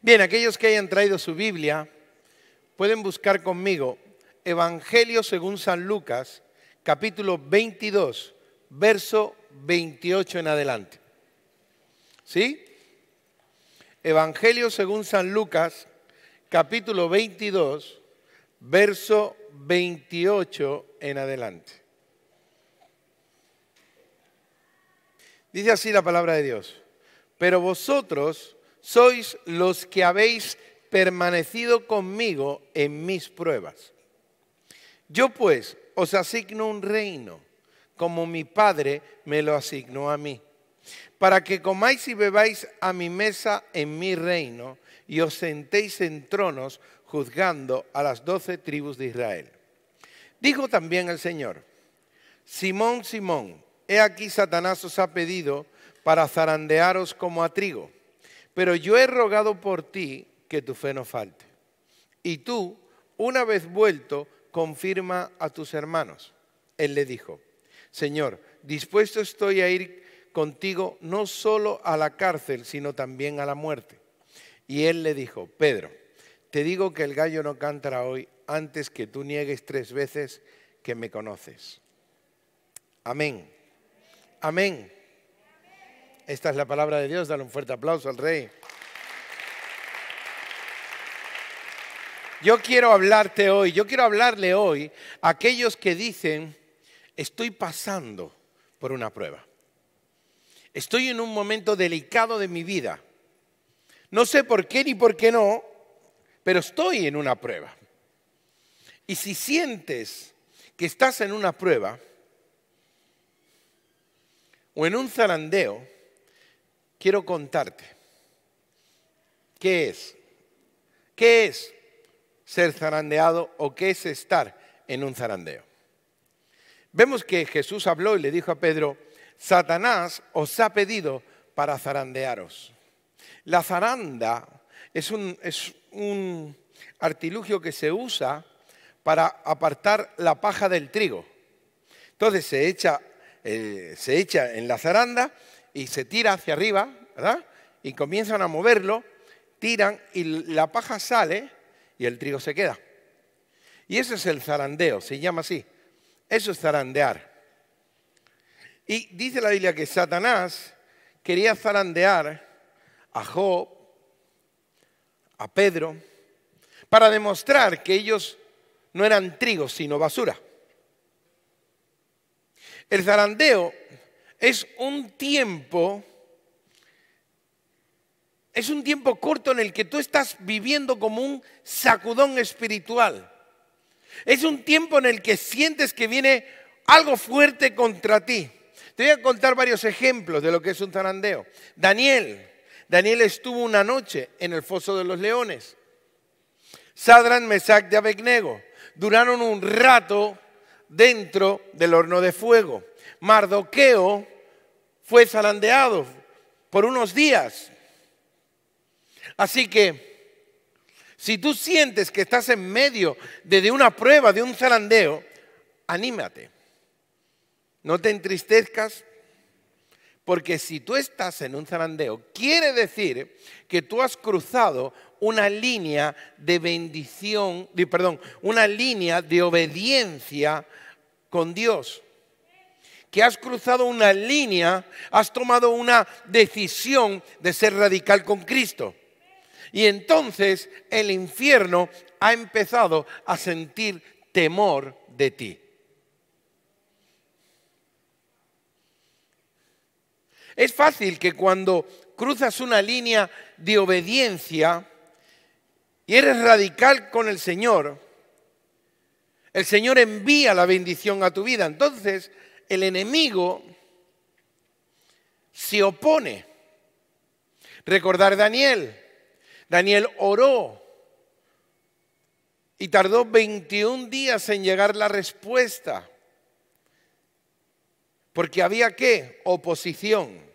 Bien, aquellos que hayan traído su Biblia pueden buscar conmigo Evangelio según San Lucas, capítulo 22, verso 28 en adelante. ¿Sí? Evangelio según San Lucas, capítulo 22, verso 28 en adelante. Dice así la palabra de Dios. Pero vosotros sois los que habéis permanecido conmigo en mis pruebas. Yo pues os asigno un reino, como mi Padre me lo asignó a mí, para que comáis y bebáis a mi mesa en mi reino y os sentéis en tronos juzgando a las doce tribus de Israel. Dijo también el Señor, Simón, Simón, he aquí Satanás os ha pedido para zarandearos como a trigo pero yo he rogado por ti que tu fe no falte. Y tú, una vez vuelto, confirma a tus hermanos. Él le dijo, Señor, dispuesto estoy a ir contigo no solo a la cárcel, sino también a la muerte. Y él le dijo, Pedro, te digo que el gallo no cantará hoy antes que tú niegues tres veces que me conoces. Amén. Amén. Esta es la palabra de Dios. Dale un fuerte aplauso al rey. Yo quiero hablarte hoy, yo quiero hablarle hoy a aquellos que dicen, estoy pasando por una prueba. Estoy en un momento delicado de mi vida. No sé por qué ni por qué no, pero estoy en una prueba. Y si sientes que estás en una prueba o en un zarandeo, quiero contarte. ¿Qué es? ¿Qué es ser zarandeado o qué es estar en un zarandeo? Vemos que Jesús habló y le dijo a Pedro, Satanás os ha pedido para zarandearos. La zaranda es un, artilugio que se usa para apartar la paja del trigo. Entonces se echa eh, en la zaranda y se tira hacia arriba, ¿verdad? Y comienzan a moverlo, tiran y la paja sale y el trigo se queda. Y eso es el zarandeo, se llama así. Eso es zarandear. Y dice la Biblia que Satanás quería zarandear a Job, a Pedro, para demostrar que ellos no eran trigo, sino basura. El zarandeo es un tiempo, es un tiempo corto en el que tú estás viviendo como un sacudón espiritual. Es un tiempo en el que sientes que viene algo fuerte contra ti. Te voy a contar varios ejemplos de lo que es un zarandeo. Daniel, Daniel estuvo una noche en el foso de los leones. Sadran, Mesac de Abegnego duraron un rato dentro del horno de fuego. Mardoqueo fue zarandeado por unos días. Así que si tú sientes que estás en medio de, una prueba, de un zarandeo, anímate. No te entristezcas, porque si tú estás en un zarandeo, quiere decir que tú has cruzado una línea de bendición, perdón, una línea de obediencia con Dios que has cruzado una línea, has tomado una decisión de ser radical con Cristo. Y entonces el infierno ha empezado a sentir temor de ti. Es fácil que cuando cruzas una línea de obediencia y eres radical con el Señor, el Señor envía la bendición a tu vida. Entonces el enemigo se opone. Recordar Daniel. Daniel oró y tardó 21 días en llegar la respuesta. Porque había que Oposición.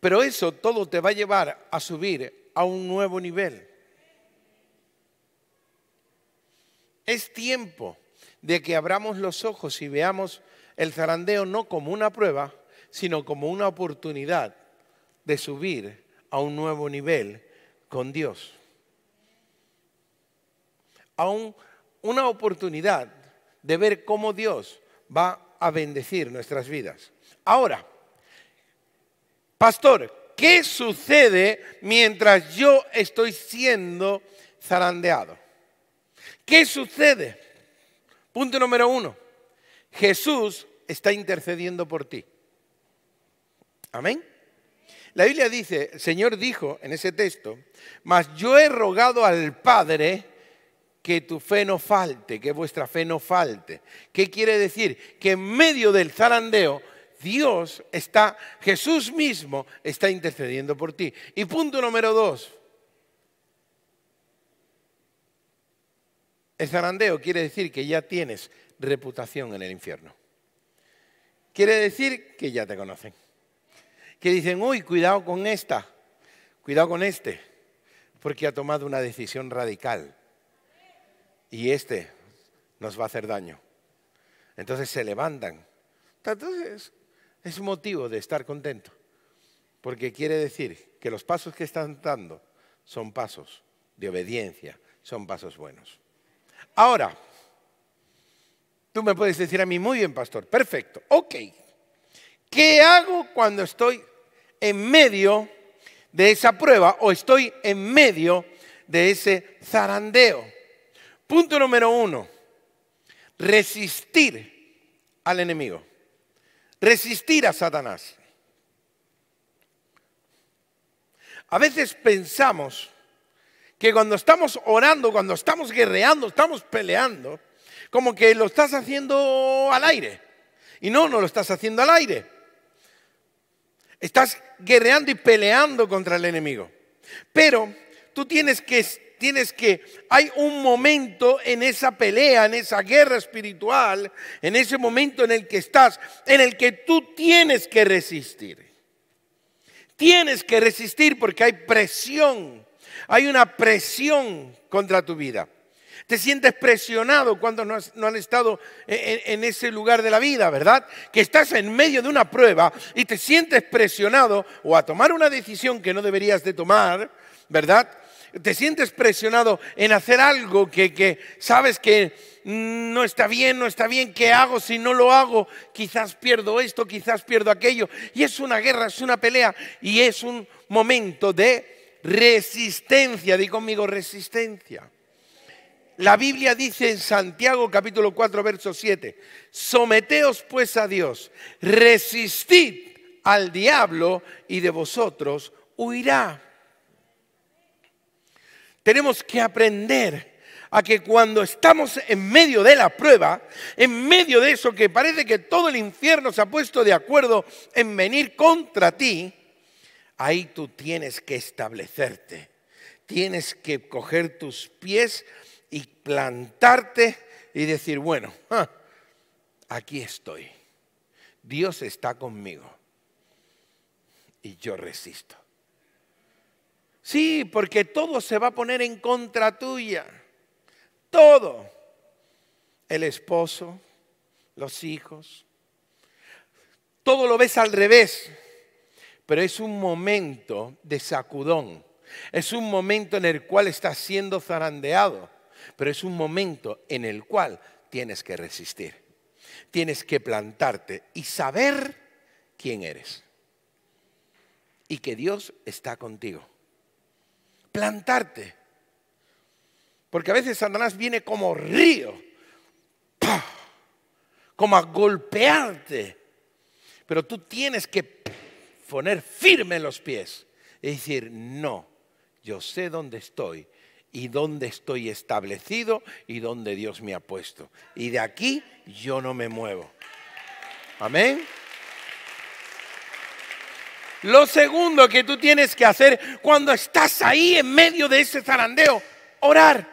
Pero eso todo te va a llevar a subir a un nuevo nivel. Es tiempo de que abramos los ojos y veamos el zarandeo no como una prueba, sino como una oportunidad de subir a un nuevo nivel con Dios. A una oportunidad de ver cómo Dios va a bendecir nuestras vidas. Ahora, pastor, ¿qué sucede mientras yo estoy siendo zarandeado? ¿Qué sucede? Punto número uno. Jesús está intercediendo por ti. Amén. La Biblia dice, el Señor dijo en ese texto, mas yo he rogado al Padre que tu fe no falte, que vuestra fe no falte. ¿Qué quiere decir? Que en medio del zarandeo Dios está, Jesús mismo está intercediendo por ti. Y punto número dos, El zarandeo quiere decir que ya tienes reputación en el infierno. Quiere decir que ya te conocen. Que dicen, uy, cuidado con esta, cuidado con este, porque ha tomado una decisión radical. Y este nos va a hacer daño. Entonces se levantan. Entonces es motivo de estar contento, porque quiere decir que los pasos que están dando son pasos de obediencia, son pasos buenos. Ahora, tú me puedes decir a mí, muy bien, pastor, perfecto, ok. ¿Qué hago cuando estoy en medio de esa prueba o estoy en medio de ese zarandeo? Punto número uno, resistir al enemigo, resistir a Satanás. A veces pensamos que cuando estamos orando, cuando estamos guerreando, estamos peleando, como que lo estás haciendo al aire. Y no, no lo estás haciendo al aire. Estás guerreando y peleando contra el enemigo. Pero tú tienes que, tienes que, hay un momento en esa pelea, en esa guerra espiritual, en ese momento en el que estás, en el que tú tienes que resistir. Tienes que resistir porque hay presión hay una presión contra tu vida. Te sientes presionado cuando no, han estado en, ese lugar de la vida, ¿verdad? Que estás en medio de una prueba y te sientes presionado o a tomar una decisión que no deberías de tomar, ¿verdad? Te sientes presionado en hacer algo que, que sabes que no está bien, no está bien, ¿qué hago si no lo hago? Quizás pierdo esto, quizás pierdo aquello. Y es una guerra, es una pelea y es un momento de Resistencia, di conmigo resistencia. La Biblia dice en Santiago capítulo 4, verso 7, someteos pues a Dios, resistid al diablo y de vosotros huirá. Tenemos que aprender a que cuando estamos en medio de la prueba, en medio de eso que parece que todo el infierno se ha puesto de acuerdo en venir contra ti, ahí tú tienes que establecerte. Tienes que coger tus pies y plantarte y decir, bueno, aquí estoy. Dios está conmigo y yo resisto. Sí, porque todo se va a poner en contra tuya. Todo. El esposo, los hijos. Todo lo ves al revés pero es un momento de sacudón. Es un momento en el cual estás siendo zarandeado, pero es un momento en el cual tienes que resistir. Tienes que plantarte y saber quién eres. Y que Dios está contigo. Plantarte. Porque a veces Satanás viene como río, como a golpearte. Pero tú tienes que poner firme los pies. Es decir, no, yo sé dónde estoy y dónde estoy establecido y dónde Dios me ha puesto. Y de aquí yo no me muevo. Amén. Lo segundo que tú tienes que hacer cuando estás ahí en medio de ese zarandeo, orar.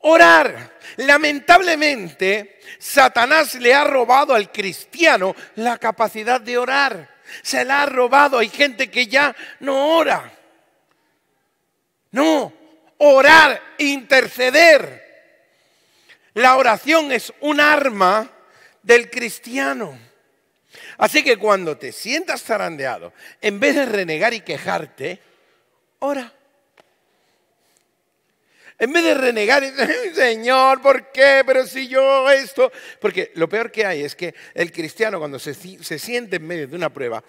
Orar. Lamentablemente, Satanás le ha robado al cristiano la capacidad de orar. Se la ha robado. Hay gente que ya no ora. No, orar, interceder. La oración es un arma del cristiano. Así que cuando te sientas zarandeado, en vez de renegar y quejarte, ora. En vez de renegar, y decir, Señor, ¿por qué? Pero si yo esto. Porque lo peor que hay es que el cristiano, cuando se, siente en medio de una prueba,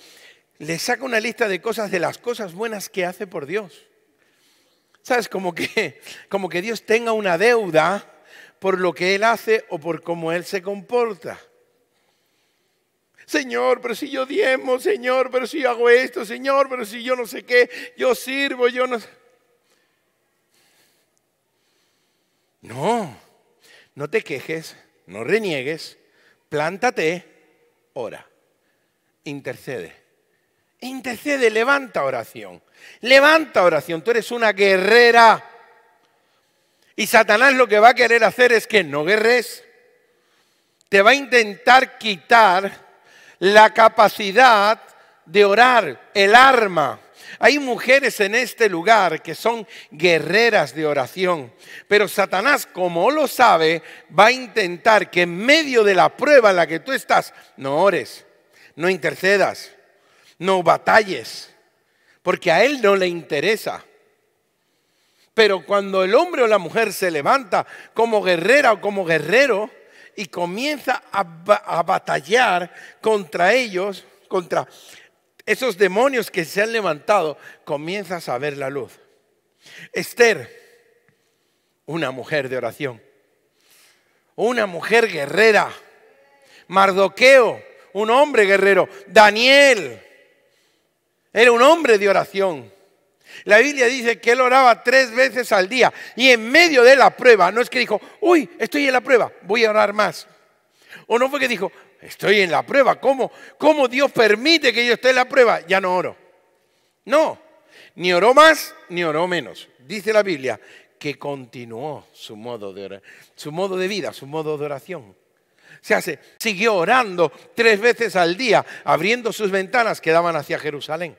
le saca una lista de cosas, de las cosas buenas que hace por Dios. ¿Sabes? Como que, como que Dios tenga una deuda por lo que Él hace o por cómo Él se comporta. Señor, pero si yo diemo, Señor, pero si yo hago esto, Señor, pero si yo no sé qué, yo sirvo, yo no sé. No, no te quejes, no reniegues, plántate, ora, intercede. Intercede, levanta oración. Levanta oración, tú eres una guerrera. Y Satanás lo que va a querer hacer es que no guerres. Te va a intentar quitar la capacidad de orar, el arma. Hay mujeres en este lugar que son guerreras de oración, pero Satanás, como lo sabe, va a intentar que en medio de la prueba en la que tú estás, no ores, no intercedas, no batalles, porque a él no le interesa. Pero cuando el hombre o la mujer se levanta como guerrera o como guerrero y comienza a, a batallar contra ellos, contra esos demonios que se han levantado, comienzan a ver la luz. Esther, una mujer de oración, una mujer guerrera. Mardoqueo, un hombre guerrero. Daniel, era un hombre de oración. La Biblia dice que él oraba tres veces al día y en medio de la prueba, no es que dijo, uy, estoy en la prueba, voy a orar más. O no fue que dijo, estoy en la prueba. ¿Cómo, ¿Cómo Dios permite que yo esté en la prueba? Ya no oro. No, ni oró más, ni oró menos. Dice la Biblia que continuó su modo de, su modo de vida, su modo de oración. Se hace, siguió orando tres veces al día, abriendo sus ventanas que daban hacia Jerusalén.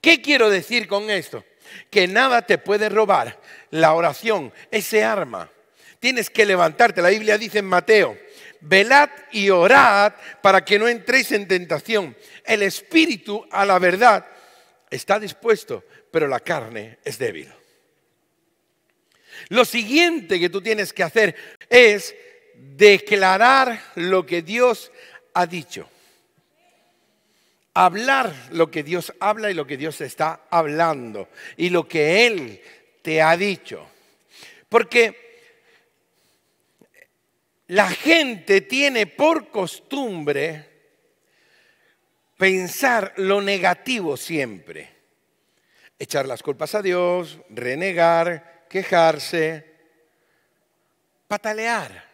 ¿Qué quiero decir con esto? Que nada te puede robar la oración, ese arma. Tienes que levantarte. La Biblia dice en Mateo velad y orad para que no entréis en tentación. El espíritu a la verdad está dispuesto, pero la carne es débil. Lo siguiente que tú tienes que hacer es declarar lo que Dios ha dicho. Hablar lo que Dios habla y lo que Dios está hablando y lo que Él te ha dicho. Porque la gente tiene por costumbre pensar lo negativo siempre. Echar las culpas a Dios, renegar, quejarse, patalear.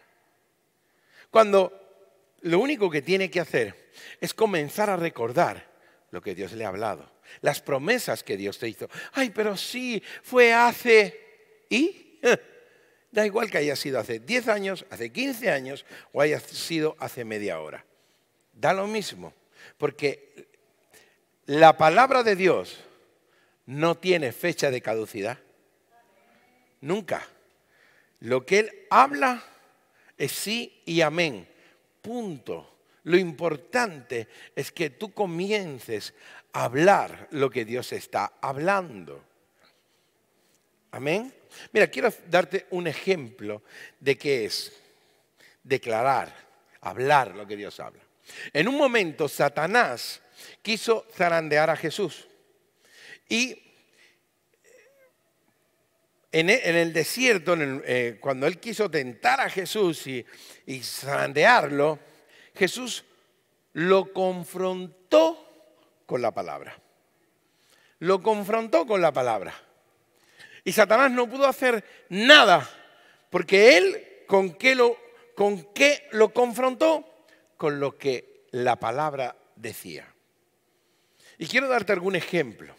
Cuando lo único que tiene que hacer es comenzar a recordar lo que Dios le ha hablado, las promesas que Dios te hizo. Ay, pero sí, fue hace... ¿Y? Da igual que haya sido hace 10 años, hace 15 años o haya sido hace media hora. Da lo mismo, porque la palabra de Dios no tiene fecha de caducidad. Nunca. Lo que Él habla es sí y amén. Punto. Lo importante es que tú comiences a hablar lo que Dios está hablando. Amén. Mira, quiero darte un ejemplo de qué es declarar, hablar lo que Dios habla. En un momento Satanás quiso zarandear a Jesús y eh, e, en el desierto, eh, cuando él quiso tentar a Jesús y, zarandearlo, Jesús lo confrontó con la palabra. Lo confrontó con la palabra. Y Satanás no pudo hacer nada, porque él, ¿con qué lo, con qué lo confrontó? Con lo que la palabra decía. Y quiero darte algún ejemplo.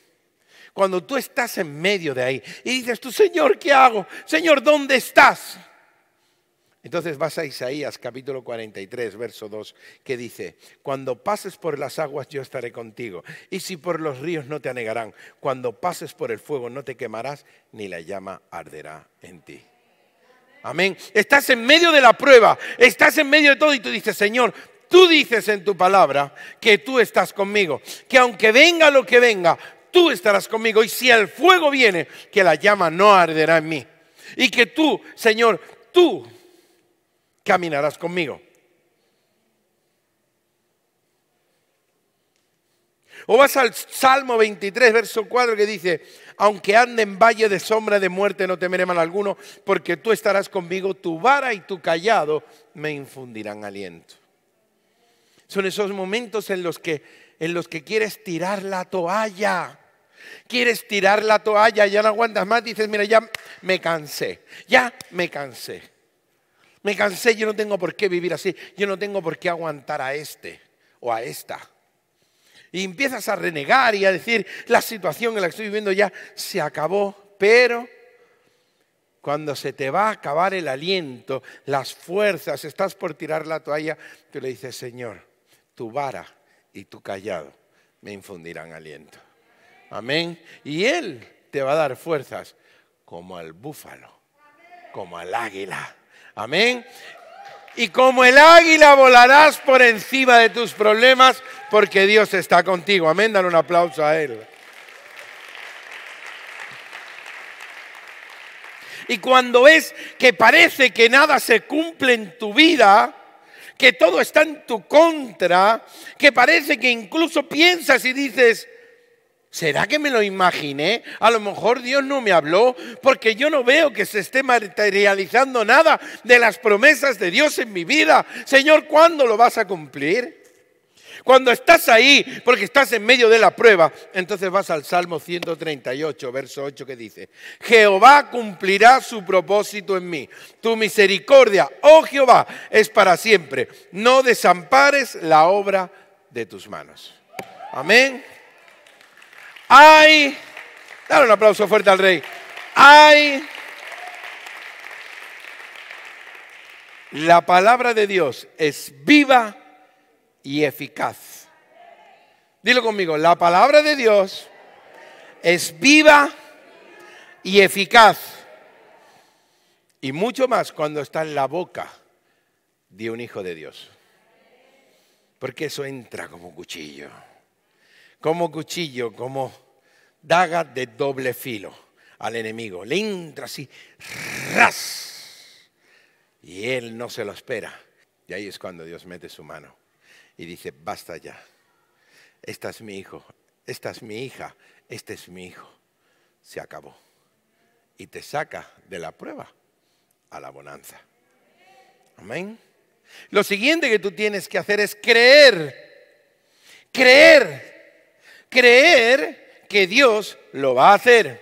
Cuando tú estás en medio de ahí y dices, tú, Señor, ¿qué hago? Señor, ¿dónde estás? Entonces vas a Isaías capítulo 43, verso 2, que dice, cuando pases por las aguas yo estaré contigo, y si por los ríos no te anegarán, cuando pases por el fuego no te quemarás, ni la llama arderá en ti. Amén. Estás en medio de la prueba, estás en medio de todo y tú dices, Señor, tú dices en tu palabra que tú estás conmigo, que aunque venga lo que venga, tú estarás conmigo. Y si el fuego viene, que la llama no arderá en mí. Y que tú, Señor, tú caminarás conmigo. O vas al Salmo 23, verso 4, que dice, aunque ande en valle de sombra de muerte, no temeré mal alguno, porque tú estarás conmigo, tu vara y tu callado me infundirán aliento. Son esos momentos en los que, en los que quieres tirar la toalla. Quieres tirar la toalla, ya no aguantas más, dices, mira, ya me cansé, ya me cansé. Me cansé, yo no tengo por qué vivir así, yo no tengo por qué aguantar a este o a esta. Y empiezas a renegar y a decir, la situación en la que estoy viviendo ya se acabó, pero cuando se te va a acabar el aliento, las fuerzas, estás por tirar la toalla, tú le dices, Señor, tu vara y tu callado me infundirán aliento. Amén. Y Él te va a dar fuerzas como al búfalo, como al águila Amén. Y como el águila volarás por encima de tus problemas porque Dios está contigo. Amén, dale un aplauso a Él. Y cuando es que parece que nada se cumple en tu vida, que todo está en tu contra, que parece que incluso piensas y dices, ¿Será que me lo imaginé? A lo mejor Dios no me habló porque yo no veo que se esté materializando nada de las promesas de Dios en mi vida. Señor, ¿cuándo lo vas a cumplir? Cuando estás ahí, porque estás en medio de la prueba, entonces vas al Salmo 138, verso 8, que dice, Jehová cumplirá su propósito en mí. Tu misericordia, oh Jehová, es para siempre. No desampares la obra de tus manos. Amén. Hay, dar un aplauso fuerte al rey. Hay, la palabra de Dios es viva y eficaz. Dilo conmigo, la palabra de Dios es viva y eficaz. Y mucho más cuando está en la boca de un hijo de Dios. Porque eso entra como un cuchillo como cuchillo, como daga de doble filo al enemigo. Le entra así, ras. Y él no se lo espera. Y ahí es cuando Dios mete su mano y dice, basta ya. Esta es mi hijo, esta es mi hija, este es mi hijo. Se acabó. Y te saca de la prueba a la bonanza. Amén. Lo siguiente que tú tienes que hacer es creer. Creer creer que Dios lo va a hacer.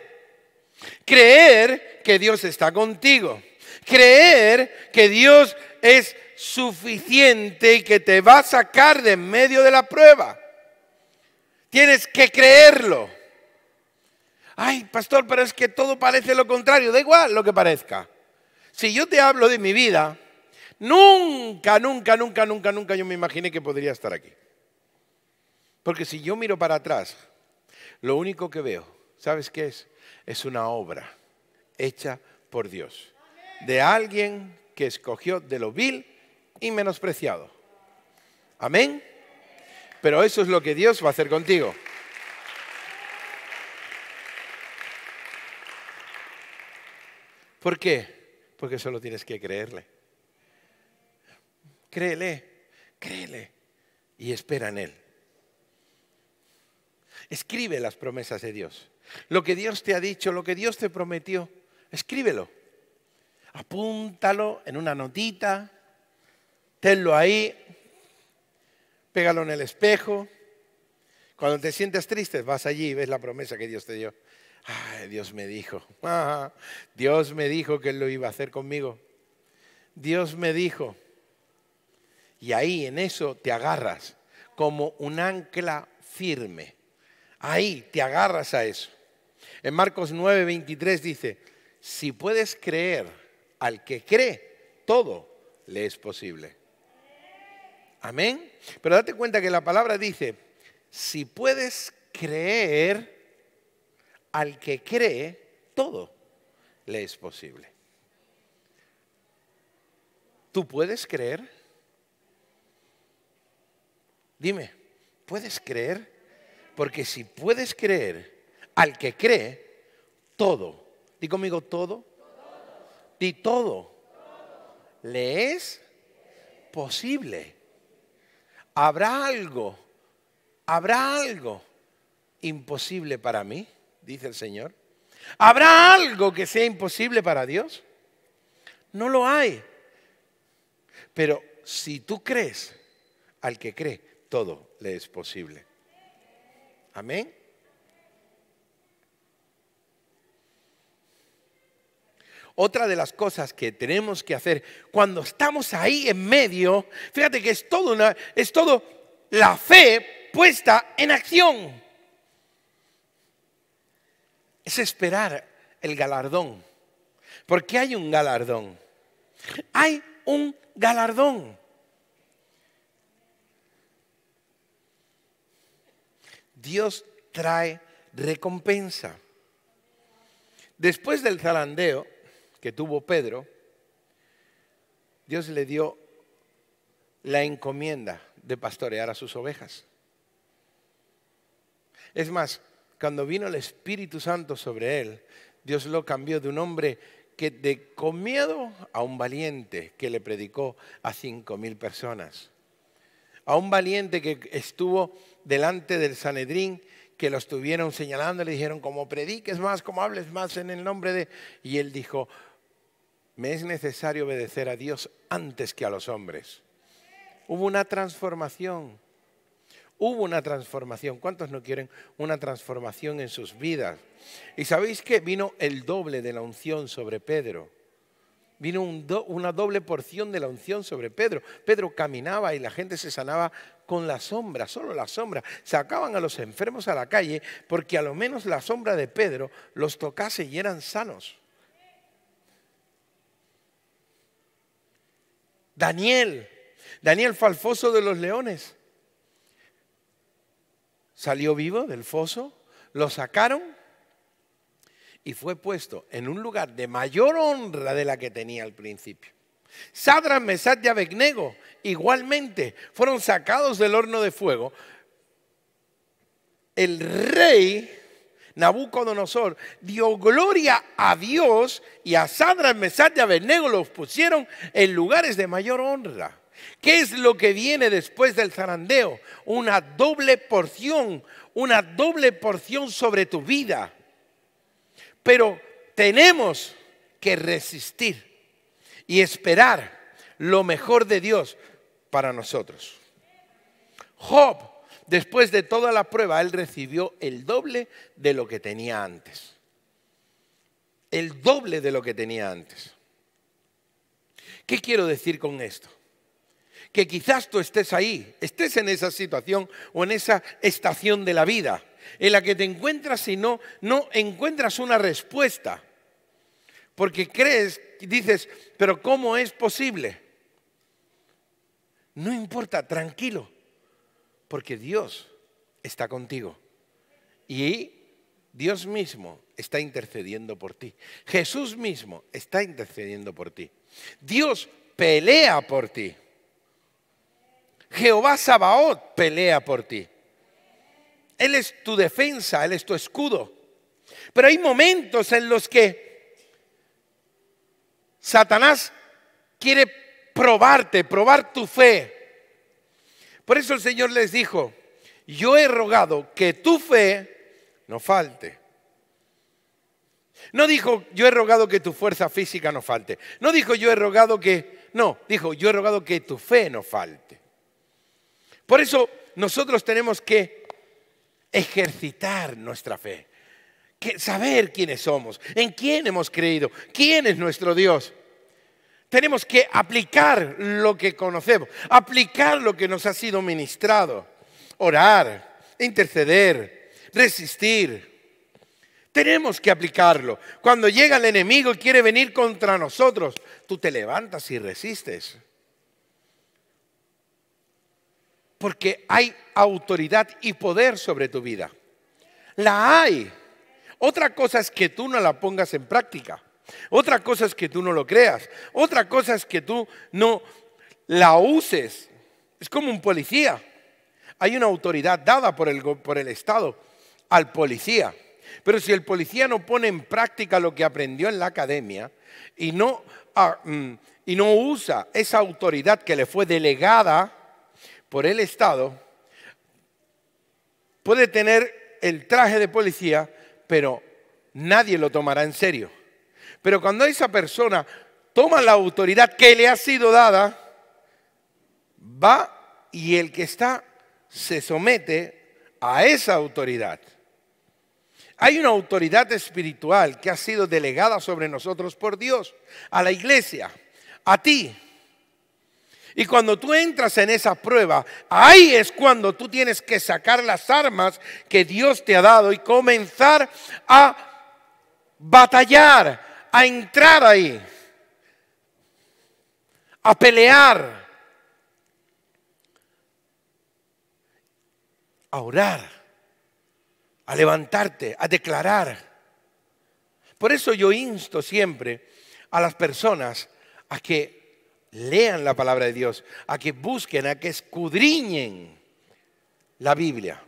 Creer que Dios está contigo. Creer que Dios es suficiente y que te va a sacar de en medio de la prueba. Tienes que creerlo. Ay, pastor, pero es que todo parece lo contrario. Da igual lo que parezca. Si yo te hablo de mi vida, nunca, nunca, nunca, nunca, nunca yo me imaginé que podría estar aquí. Porque si yo miro para atrás, lo único que veo, ¿sabes qué es? Es una obra hecha por Dios. De alguien que escogió de lo vil y menospreciado. Amén. Pero eso es lo que Dios va a hacer contigo. ¿Por qué? Porque solo tienes que creerle. Créele, créele y espera en Él. Escribe las promesas de Dios. Lo que Dios te ha dicho, lo que Dios te prometió, escríbelo. Apúntalo en una notita, tenlo ahí, pégalo en el espejo. Cuando te sientes triste, vas allí y ves la promesa que Dios te dio. Ay, Dios me dijo. Ah, Dios me dijo que Él lo iba a hacer conmigo. Dios me dijo. Y ahí en eso te agarras como un ancla firme. Ahí te agarras a eso. En Marcos 9, 23 dice, si puedes creer al que cree, todo le es posible. Amén. Pero date cuenta que la palabra dice, si puedes creer al que cree, todo le es posible. ¿Tú puedes creer? Dime, ¿puedes creer? Porque si puedes creer al que cree, todo, di conmigo todo, y di todo, le es posible. Habrá algo, habrá algo imposible para mí, dice el Señor. ¿Habrá algo que sea imposible para Dios? No lo hay. Pero si tú crees, al que cree, todo le es posible. Amén. Otra de las cosas que tenemos que hacer cuando estamos ahí en medio, fíjate que es todo una, es todo la fe puesta en acción. Es esperar el galardón. Porque hay un galardón. Hay un galardón. Dios trae recompensa. Después del zarandeo que tuvo Pedro, Dios le dio la encomienda de pastorear a sus ovejas. Es más, cuando vino el Espíritu Santo sobre él, Dios lo cambió de un hombre que de con miedo a un valiente que le predicó a cinco mil personas a un valiente que estuvo delante del Sanedrín, que lo estuvieron señalando, le dijeron, como prediques más, como hables más en el nombre de... Y él dijo, me es necesario obedecer a Dios antes que a los hombres. Hubo una transformación, hubo una transformación. ¿Cuántos no quieren una transformación en sus vidas? Y sabéis que vino el doble de la unción sobre Pedro vino una doble porción de la unción sobre Pedro. Pedro caminaba y la gente se sanaba con la sombra, solo la sombra. Sacaban a los enfermos a la calle porque a lo menos la sombra de Pedro los tocase y eran sanos. Daniel, Daniel Falfoso de los leones. Salió vivo del foso, lo sacaron y fue puesto en un lugar de mayor honra de la que tenía al principio. Sadra, Mesad y Abednego igualmente fueron sacados del horno de fuego. El rey Nabucodonosor dio gloria a Dios y a Sadra, Mesad y Abednego los pusieron en lugares de mayor honra. ¿Qué es lo que viene después del zarandeo? Una doble porción, una doble porción sobre tu vida. Pero tenemos que resistir y esperar lo mejor de Dios para nosotros. Job, después de toda la prueba, él recibió el doble de lo que tenía antes. El doble de lo que tenía antes. ¿Qué quiero decir con esto? Que quizás tú estés ahí, estés en esa situación o en esa estación de la vida en la que te encuentras y no, no encuentras una respuesta. Porque crees, dices, pero ¿cómo es posible? No importa, tranquilo, porque Dios está contigo. Y Dios mismo está intercediendo por ti. Jesús mismo está intercediendo por ti. Dios pelea por ti. Jehová Sabaoth pelea por ti. Él es tu defensa, Él es tu escudo. Pero hay momentos en los que Satanás quiere probarte, probar tu fe. Por eso el Señor les dijo, yo he rogado que tu fe no falte. No dijo, yo he rogado que tu fuerza física no falte. No dijo, yo he rogado que... No, dijo, yo he rogado que tu fe no falte. Por eso nosotros tenemos que ejercitar nuestra fe, saber quiénes somos, en quién hemos creído, quién es nuestro Dios. Tenemos que aplicar lo que conocemos, aplicar lo que nos ha sido ministrado, orar, interceder, resistir. Tenemos que aplicarlo. Cuando llega el enemigo y quiere venir contra nosotros, tú te levantas y resistes. porque hay autoridad y poder sobre tu vida. La hay. Otra cosa es que tú no la pongas en práctica. Otra cosa es que tú no lo creas. Otra cosa es que tú no la uses. Es como un policía. Hay una autoridad dada por el, Estado al policía. Pero si el policía no pone en práctica lo que aprendió en la academia y ah, mm, y no usa esa autoridad que le fue delegada, por el Estado puede tener el traje de policía, pero nadie lo tomará en serio. Pero cuando esa persona toma la autoridad que le ha sido dada, va y el que está se somete a esa autoridad. Hay una autoridad espiritual que ha sido delegada sobre nosotros por Dios, a la iglesia, a ti, y cuando tú entras en esa prueba, ahí es cuando tú tienes que sacar las armas que Dios te ha dado y comenzar a batallar, a entrar ahí, a pelear, a orar, a levantarte, a declarar. Por eso yo insto siempre a las personas a que lean la palabra de Dios, a que busquen, a que escudriñen la Biblia.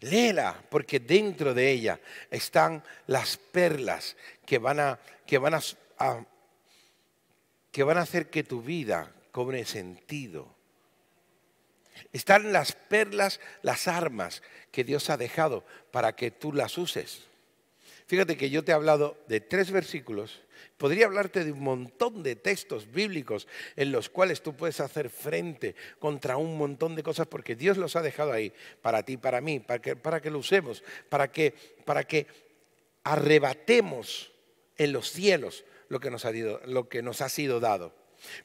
Léela, porque dentro de ella están las perlas que van a, que van que van a hacer que tu vida cobre sentido. Están las perlas, las armas que Dios ha dejado para que tú las uses. Fíjate que yo te he hablado de tres versículos. Podría hablarte de un montón de textos bíblicos en los cuales tú puedes hacer frente contra un montón de cosas porque Dios los ha dejado ahí para ti, para mí, para que, lo usemos, para que, para que arrebatemos en los cielos lo que nos ha sido dado.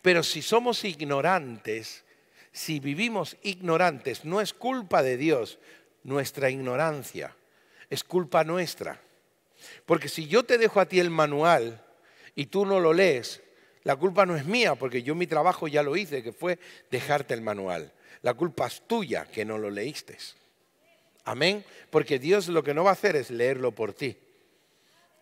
Pero si somos ignorantes, si vivimos ignorantes, no es culpa de Dios nuestra ignorancia, es culpa nuestra. Porque si yo te dejo a ti el manual y tú no lo lees, la culpa no es mía, porque yo mi trabajo ya lo hice, que fue dejarte el manual. La culpa es tuya que no lo leíste. Amén. Porque Dios lo que no va a hacer es leerlo por ti.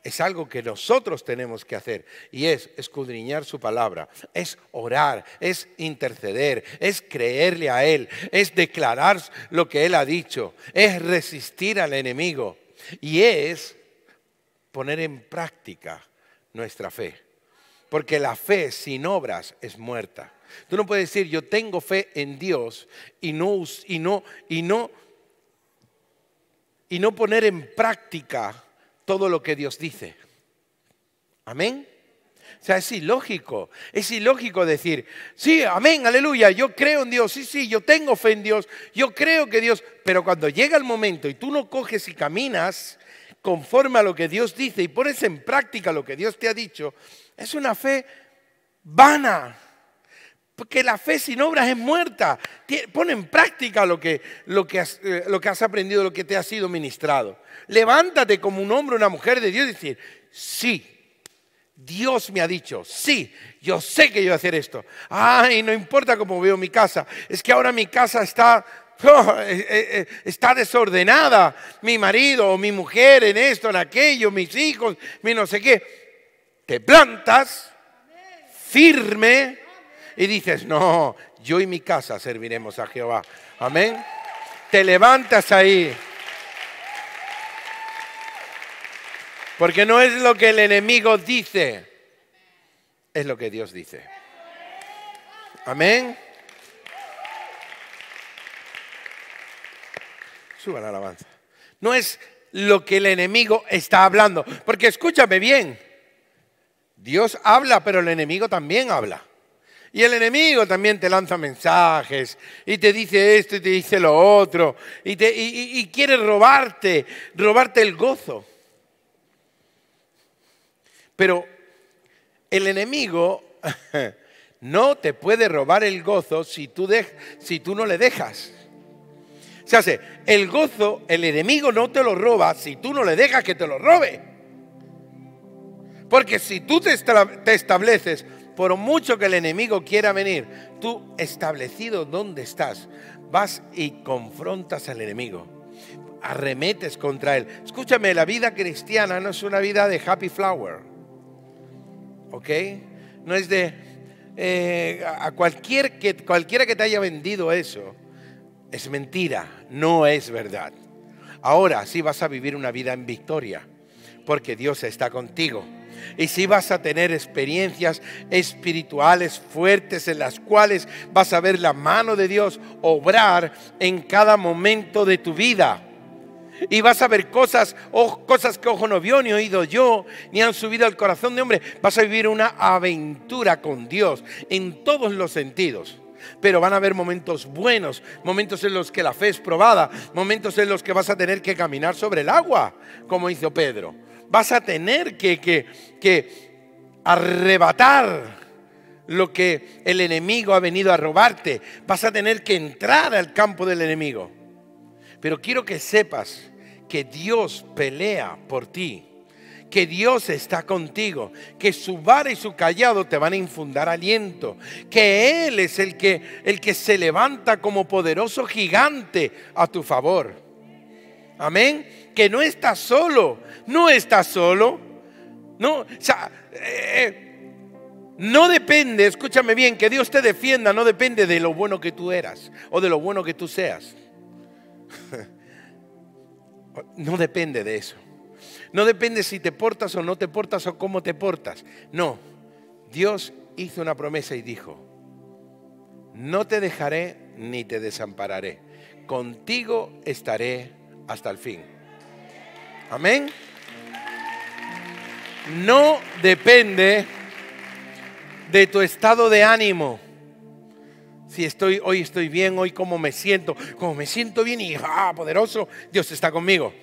Es algo que nosotros tenemos que hacer y es escudriñar su palabra, es orar, es interceder, es creerle a Él, es declarar lo que Él ha dicho, es resistir al enemigo y es poner en práctica nuestra fe. Porque la fe sin obras es muerta. Tú no puedes decir, yo tengo fe en Dios y no, y no, y no, y no poner en práctica todo lo que Dios dice. Amén. O sea, es ilógico. Es ilógico decir, sí, amén, aleluya, yo creo en Dios, sí, sí, yo tengo fe en Dios, yo creo que Dios, pero cuando llega el momento y tú no coges y caminas conforme a lo que Dios dice y pones en práctica lo que Dios te ha dicho, es una fe vana. Porque la fe sin obras es muerta. Pone en práctica lo que, eh, lo, que has, aprendido, lo que te ha sido ministrado. Levántate como un hombre, una mujer de Dios y decir, sí, Dios me ha dicho, sí, yo sé que yo voy a hacer esto. Ay, no importa cómo veo mi casa. Es que ahora mi casa está Oh, eh, eh, eh, está desordenada mi marido o mi mujer en esto, en aquello, mis hijos, mi no sé qué. Te plantas firme y dices, no, yo y mi casa serviremos a Jehová. Amén. Te levantas ahí. Porque no es lo que el enemigo dice, es lo que Dios dice. Amén. Suba la alabanza. No es lo que el enemigo está hablando. Porque escúchame bien, Dios habla, pero el enemigo también habla. Y el enemigo también te lanza mensajes y te dice esto y te dice lo otro y, quiere robarte, robarte el gozo. Pero el enemigo no te puede robar el gozo si tú, si tú no le dejas. Se hace, el gozo, el enemigo no te lo roba si tú no le dejas que te lo robe. Porque si tú te, estableces, por mucho que el enemigo quiera venir, tú establecido donde estás, vas y confrontas al enemigo arremetes contra él. Escúchame, la vida cristiana no es una vida de happy flower. ¿Ok? No es de... Eh, a cualquier que, cualquiera que te haya vendido eso, es mentira, no es verdad. Ahora sí vas a vivir una vida en victoria, porque Dios está contigo. Y si sí vas a tener experiencias espirituales fuertes en las cuales vas a ver la mano de Dios obrar en cada momento de tu vida. Y vas a ver cosas, oh, cosas que ojo no vio, ni oído yo, ni han subido al corazón de hombre. Vas a vivir una aventura con Dios en todos los sentidos pero van a haber momentos buenos, momentos en los que la fe es probada, momentos en los que vas a tener que caminar sobre el agua, como hizo Pedro. Vas a tener que, que arrebatar lo que el enemigo ha venido a robarte. Vas a tener que entrar al campo del enemigo. Pero quiero que sepas que Dios pelea por ti que Dios está contigo, que su vara y su callado te van a infundar aliento, que Él es el que, el que se levanta como poderoso gigante a tu favor. Amén. Que no estás solo, no estás solo. No, eh, no depende, escúchame bien, que Dios te defienda, no depende de lo bueno que tú eras o de lo bueno que tú seas. No depende de eso. No depende si te portas o no te portas o cómo te portas. No, Dios hizo una promesa y dijo, no te dejaré ni te desampararé. Contigo estaré hasta el fin. Amén. No depende de tu estado de ánimo. Si estoy, hoy estoy bien, hoy cómo me siento, cómo me siento bien y ah, poderoso, Dios está conmigo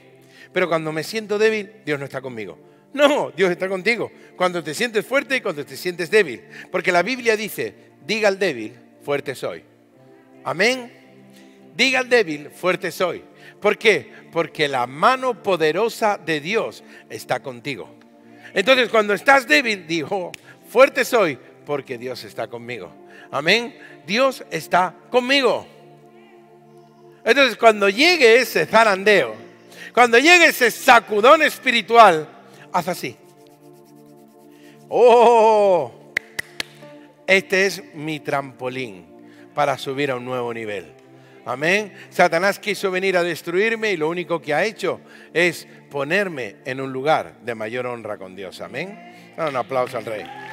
pero cuando me siento débil, Dios no está conmigo. No, Dios está contigo. Cuando te sientes fuerte y cuando te sientes débil. Porque la Biblia dice, diga al débil, fuerte soy. Amén. Diga al débil, fuerte soy. ¿Por qué? Porque la mano poderosa de Dios está contigo. Entonces, cuando estás débil, dijo, fuerte soy porque Dios está conmigo. Amén. Dios está conmigo. Entonces, cuando llegue ese zarandeo, cuando llegue ese sacudón espiritual, haz así. Oh, este es mi trampolín para subir a un nuevo nivel. Amén. Satanás quiso venir a destruirme y lo único que ha hecho es ponerme en un lugar de mayor honra con Dios. Amén. Un aplauso al rey.